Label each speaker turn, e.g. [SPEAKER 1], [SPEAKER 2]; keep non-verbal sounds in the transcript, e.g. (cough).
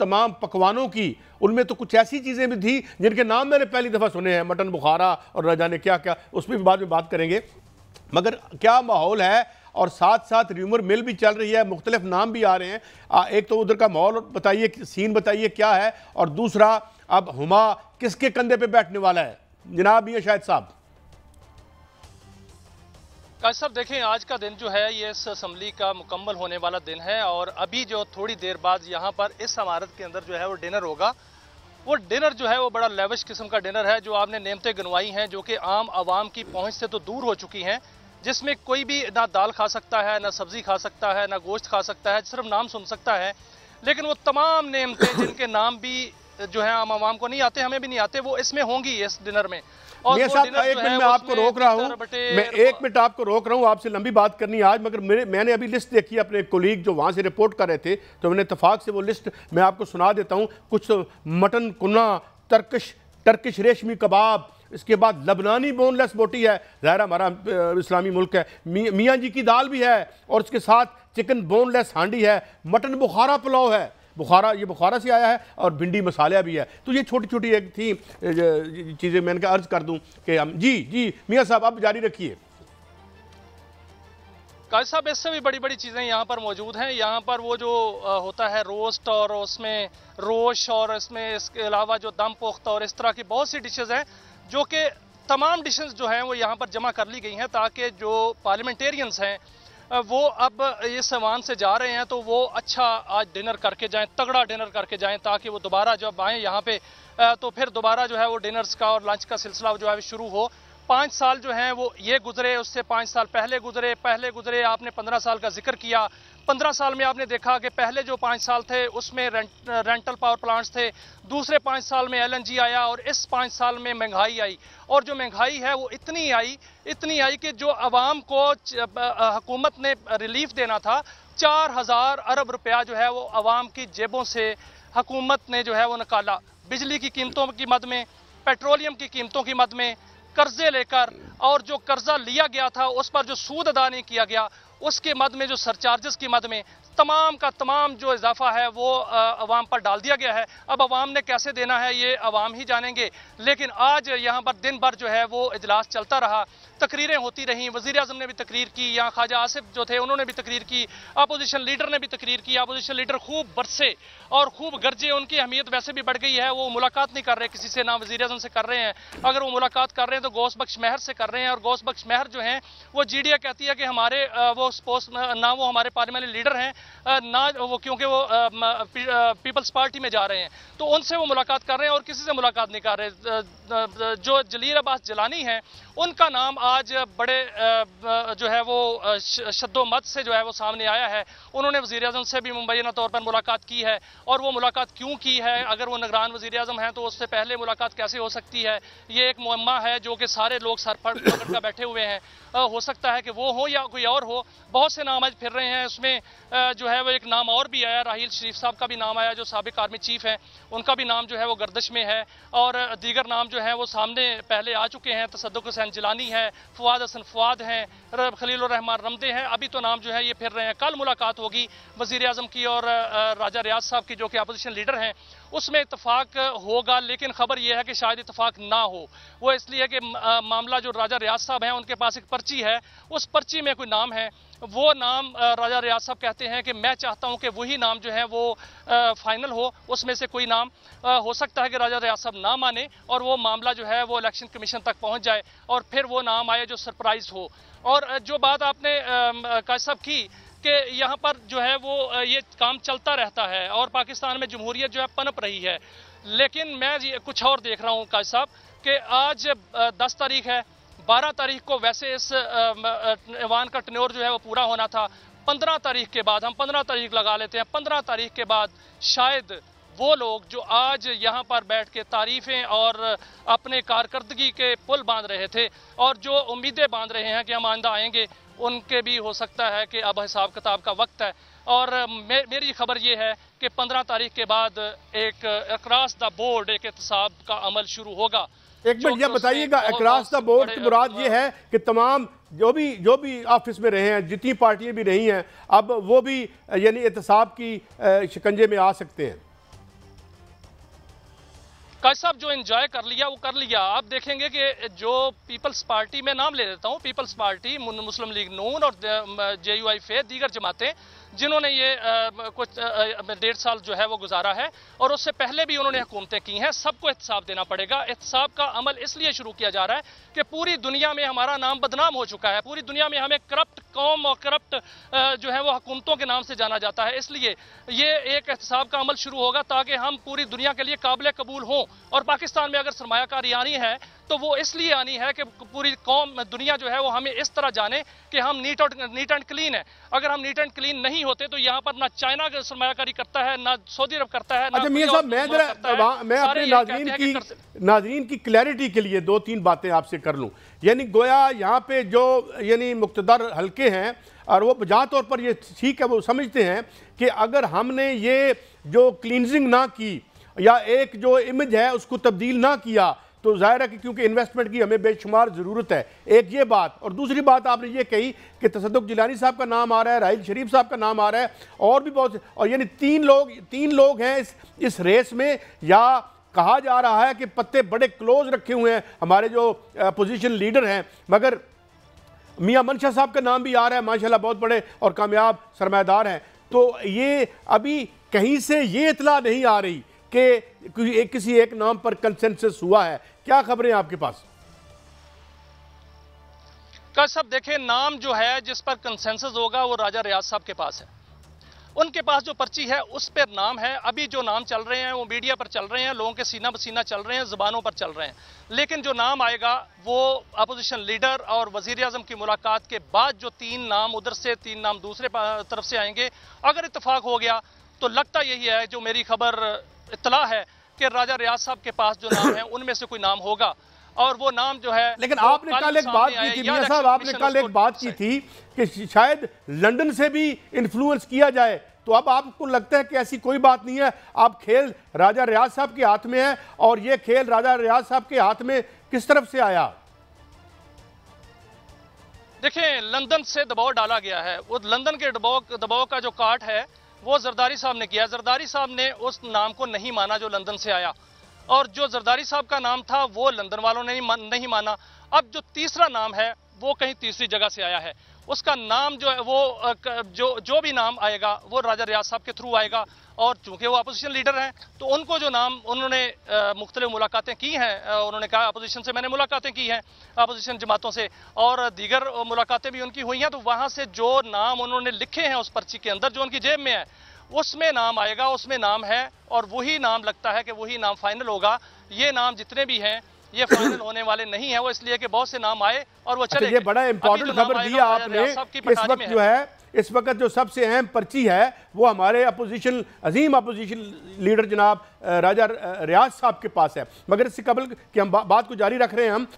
[SPEAKER 1] तमाम पकवानों की उनमें तो कुछ ऐसी चीज़ें भी थी जिनके नाम मैंने पहली दफ़ा सुने हैं मटन बुखारा और राजा ने क्या क्या उस पर भी बाद में बात करेंगे मगर क्या माहौल है और साथ साथ र्यूमर मिल भी चल रही है मुख्तलिफ नाम भी आ रहे हैं आ, एक तो उधर का माहौल बताइए सीन बताइए क्या है और दूसरा अब हुमा किसके कंधे पे बैठने वाला है जनाब ये शायद साहब
[SPEAKER 2] काज साहब देखें आज का दिन जो है ये इस असम्बली का मुकम्मल होने वाला दिन है और अभी जो थोड़ी देर बाद यहाँ पर इस इमारत के अंदर जो है वो डिनर होगा वो डिनर जो है वो बड़ा लेवश किस्म का डिनर है जो आपने नेमतें गनवाई हैं जो कि आम आवाम की पहुँच से तो दूर हो चुकी हैं जिसमें कोई भी ना दाल खा सकता है ना सब्ज़ी खा सकता है ना गोश्त खा सकता है सिर्फ नाम सुन सकता है लेकिन वो तमाम नेमतें जिनके नाम भी जो है आम आवाम को नहीं आते हमें भी नहीं आते वो इसमें होंगी इस डिनर में साहब एक मिनट मैं आपको रोक रहा हूँ
[SPEAKER 1] मैं एक मिनट आपको रोक रहा हूँ आपसे लंबी बात करनी आज मगर मेरे मैंने अभी लिस्ट देखी अपने कोलीग जो वहाँ से रिपोर्ट कर रहे थे तो मैंने इतफाक़ से वो लिस्ट मैं आपको सुना देता हूँ कुछ मटन कुन्ना तर्कश टर्किश रेशमी कबाब इसके बाद लबनानी बोनलेस बोटी है हमारा इस्लामी मुल्क है मियाँ जी की दाल भी है और उसके साथ चिकन बोनलेस हांडी है मटन बुखारा पुलाव है बुखारा ये बुखारा से आया है और भिंडी मसाला भी है तो ये छोटी छोटी एक थी चीज़ें मैंने कहा अर्ज कर दूँ कि हम जी जी मियाँ साहब आप जारी रखिए
[SPEAKER 2] काज साहब इससे भी बड़ी बड़ी चीज़ें यहाँ पर मौजूद हैं यहाँ पर वो जो होता है रोस्ट और उसमें रोश और इसमें इसके अलावा जो दम पोख्त और इस तरह की बहुत सी डिशेज़ हैं जो कि तमाम डिशेज़ जो हैं वो यहाँ पर जमा कर ली गई हैं ताकि जो पार्लियामेंटेरियंस हैं वो अब इस सामान से जा रहे हैं तो वो अच्छा आज डिनर करके जाएं तगड़ा डिनर करके जाएं ताकि वो दोबारा जब आएँ यहाँ पे तो फिर दोबारा जो है वो डिनर्स का और लंच का सिलसिला जो है शुरू हो पाँच साल जो हैं वो ये गुजरे उससे पाँच साल पहले गुजरे पहले गुजरे आपने पंद्रह साल का जिक्र किया पंद्रह साल में आपने देखा कि पहले जो पाँच साल थे उसमें रेंट, रेंटल पावर प्लांट्स थे दूसरे पाँच साल में एलएनजी आया और इस पाँच साल में महंगाई आई और जो महंगाई है वो इतनी आई इतनी आई कि जो आवाम को हुकूमत ने रिलीफ देना था चार हज़ार अरब रुपया जो है वो आवाम की जेबों से हुकूमत ने जो है वो निकाला बिजली की कीमतों की मद में पेट्रोलियम की कीमतों की मद में कर्जे लेकर और जो कर्जा लिया गया था उस पर जो सूद अदा नहीं किया गया उसके मद में जो सरचार्जेस की मद में तमाम का तमाम जो इजाफा है वो अवाम पर डाल दिया गया है अब अवाम ने कैसे देना है ये अवाम ही जानेंगे लेकिन आज यहाँ पर दिन भर जो है वो इजलास चलता रहा तकरीरें होती रहीं वजीर अजम ने भी तकरीर की यहाँ ख्वाजा आसिफ जो थे उन्होंने भी तकरीर की अपोजिशन लीडर ने भी तकरीर की अपोजिशन लीडर खूब बरसे और खूब गरजे उनकी अहमियत वैसे भी बढ़ गई है वो मुलाकात नहीं कर रहे किसी से ना वजीर अजम से कर रहे हैं अगर वो मुलाकात कर रहे हैं तो गौस बख्श महर से कर रहे हैं और गौस बख्श महर जो है वो जी कहती है कि हमारे वो स्पोर्ट्स ना वो हमारे पार्लियामेंट लीडर हैं ना वो क्योंकि वो पीपल्स पार्टी में जा रहे हैं तो उनसे वो मुलाकात कर रहे हैं और किसी से मुलाकात नहीं कर रहे जो जलील अब्बास जलानी हैं उनका नाम आज बड़े जो है वो शद्दोमत से जो है वो सामने आया है उन्होंने वजी अजम से भी मुबैना तौर पर मुलाकात की है और वो मुलाकात क्यों की है अगर वो निगरान वजी अजम हैं तो उससे पहले मुलाकात कैसे हो सकती है ये एक मुम्मा है जो कि सारे लोग सर पर (coughs) बैठे हुए हैं हो सकता है कि वो हो या कोई और हो बहुत से नाम आज फिर रहे हैं उसमें जो है वो एक नाम और भी आया राहील शरीफ साहब का भी नाम आया जो सबक आर्मी चीफ हैं उनका भी नाम जो है वो गर्दश में है और दीगर नाम जो है वो सामने पहले आ चुके हैं तसद हुसैन जिलानी है फवाद हसन फवाद हैं खलील रहमान रमदे हैं अभी तो नाम जो है ये फिर रहे हैं कल मुलाकात होगी वजीर अजम की और राजा रियाज साहब की जो कि अपोजिशन लीडर हैं उसमें इतफाक होगा लेकिन खबर यह है कि शायद इतफाक ना हो वो इसलिए कि मामला जो राजा रियाज साहब हैं उनके पास एक पर्ची है उस पर्ची में कोई नाम है वो नाम राजा रियाज साहब कहते हैं कि मैं चाहता हूं कि वही नाम जो है वो फाइनल हो उसमें से कोई नाम हो सकता है कि राजा रियाज साहब ना माने और वो मामला जो है वो इलेक्शन कमीशन तक पहुंच जाए और फिर वो नाम आए जो सरप्राइज हो और जो बात आपने साहब की कि यहाँ पर जो है वो ये काम चलता रहता है और पाकिस्तान में जमहूरियत जो है पनप रही है लेकिन मैं कुछ और देख रहा हूँ काज साहब कि आज दस तारीख है बारह तारीख को वैसे इस ऐवान का टनोर जो है वो पूरा होना था पंद्रह तारीख के बाद हम पंद्रह तारीख लगा लेते हैं पंद्रह तारीख के बाद शायद वो लोग जो आज यहाँ पर बैठ के तारीफें और अपने कारकर्दगी के पुल बांध रहे थे और जो उम्मीदें बांध रहे हैं कि हम आइंदा आएंगे उनके भी हो सकता है कि अब हिसाब किताब का वक्त है और मे, मेरी खबर ये है कि 15 तारीख के बाद एक अक्रास द बोर्ड एक एहतसाब का अमल शुरू होगा
[SPEAKER 1] एक मिनट यह बताइएगा अक्रास द बोर्ड की मुराद ये है कि तमाम जो भी जो भी ऑफिस में रहे हैं जितनी पार्टियां भी रही हैं अब वो भी यानी एहतसाब की शिकंजे में आ सकते हैं
[SPEAKER 2] साहब जो एंजॉय कर लिया वो कर लिया आप देखेंगे कि जो पीपल्स पार्टी में नाम ले देता हूँ पीपल्स पार्टी मुस्लिम लीग नून और जे यू आई फे दीगर जमातें जिन्होंने ये कुछ डेढ़ साल जो है वो गुजारा है और उससे पहले भी उन्होंने हुकूमतें की हैं सबको एहतसाब देना पड़ेगा एहतसाब का अमल इसलिए शुरू किया जा रहा है कि पूरी दुनिया में हमारा नाम बदनाम हो चुका है पूरी दुनिया में हमें करप्ट कौम और करप्ट जो है वो हुकूमतों के नाम से जाना जाता है इसलिए ये एक एहतसाब का अमल शुरू होगा ताकि हम पूरी दुनिया के लिए काबिल कबूल हों और पाकिस्तान में अगर सरमाकारी आनी है तो वो इसलिए आनी है कि पूरी कौम दुनिया जो है वो हमें इस तरह जाने कि हम नीट और नीट एंड क्लीन है अगर हम नीट एंड क्लीन नहीं होते तो यहाँ पर ना चाइना सरमाकारी करता है ना सऊदी अरब करता है अच्छा,
[SPEAKER 1] नाजरीन की क्लैरिटी के लिए दो तीन बातें आपसे कर लूँ यानी गोया यहाँ पे जो यानी मुक्तदर हल्के हैं और वो जहाँ तौर पर ये ठीक है वो समझते हैं कि अगर हमने ये जो क्लिनजिंग ना की या एक जो इमेज है उसको तब्दील ना किया तो जाहिर है कि क्योंकि इन्वेस्टमेंट की हमें बेशुमार ज़रूरत है एक ये बात और दूसरी बात आपने ये कही कि तसदुक जिलानी साहब का नाम आ रहा है राहिल शरीफ साहब का नाम आ रहा है और भी बहुत और यानी तीन लोग तीन लोग हैं इस इस रेस में या कहा जा रहा है कि पत्ते बड़े क्लोज रखे हुए हैं हमारे जो अपोजिशन लीडर हैं मगर मियाँ मनशा साहब का नाम भी आ रहा है माशा बहुत बड़े और कामयाब सरमादार हैं तो ये अभी कहीं से ये इतला नहीं आ रही कि किसी एक नाम पर कंसेंसस हुआ है क्या खबरें आपके पास
[SPEAKER 2] कल सब देखें नाम जो है जिस पर कंसेंसस होगा वो राजा रियाज साहब के पास है उनके पास जो पर्ची है उस पर नाम है अभी जो नाम चल रहे हैं वो मीडिया पर चल रहे हैं लोगों के सीना पसीना चल रहे हैं जुबानों पर चल रहे हैं लेकिन जो नाम आएगा वो अपोजिशन लीडर और वजीर अजम की मुलाकात के बाद जो तीन नाम उधर से तीन नाम दूसरे तरफ से आएंगे अगर इतफाक हो गया तो लगता यही है जो मेरी खबर इतला है कि राजा रियाज साहब के पास जो नाम है उनमें से कोई नाम होगा और वो नाम जो
[SPEAKER 1] है लेकिन तो आपने कल एक बात की थी मियाँ साहब आपने कल एक बात की अच्छा। थी कि शायद लंदन से भी इन्फ्लुएंस किया जाए तो अब आपको लगता है कि ऐसी कोई बात नहीं है आप खेल राजा रियाज साहब के हाथ में है और ये खेल राजा रियाज साहब के हाथ में किस तरफ से आया
[SPEAKER 2] देखिए लंदन से दबाव डाला गया है वो लंदन के दबाव दबाव का जो काट है वो जरदारी साहब ने किया जरदारी साहब ने उस नाम को नहीं माना जो लंदन से आया और जो जरदारी साहब का नाम था वो लंदन वालों ने नहीं माना अब जो तीसरा नाम है वो कहीं तीसरी जगह से आया है उसका नाम जो है वो जो जो भी नाम आएगा वो राजा रियाज साहब के थ्रू आएगा और चूंकि वो अपोजिशन लीडर हैं तो उनको जो नाम उन्होंने मुख्तलि मुलाकातें की हैं उन्होंने कहा अपोजिशन से मैंने मुलाकातें की हैं अपोजिशन जमातों से और दीगर मुलाकातें भी उनकी हुई हैं तो वहाँ से जो नाम उन्होंने लिखे हैं उस पर्ची के अंदर जो उनकी जेब में है उसमें नाम आएगा उसमें नाम है और वही नाम लगता है कि वही नाम फाइनल होगा ये नाम जितने भी हैं ये फाइनल होने वाले नहीं है वो इसलिए कि बहुत से नाम आए और वो अच्छा, चले ये बड़ा इंपॉर्टेंट तो खबर दिया आपने इस वक्त जो है
[SPEAKER 1] इस वक्त जो सबसे अहम पर्ची है वो हमारे अपोजिशन अजीम अपोजिशन लीडर जनाब राजा रियाज साहब के पास है मगर इससे कबल कि हम बा, बात को जारी रख रहे हैं हम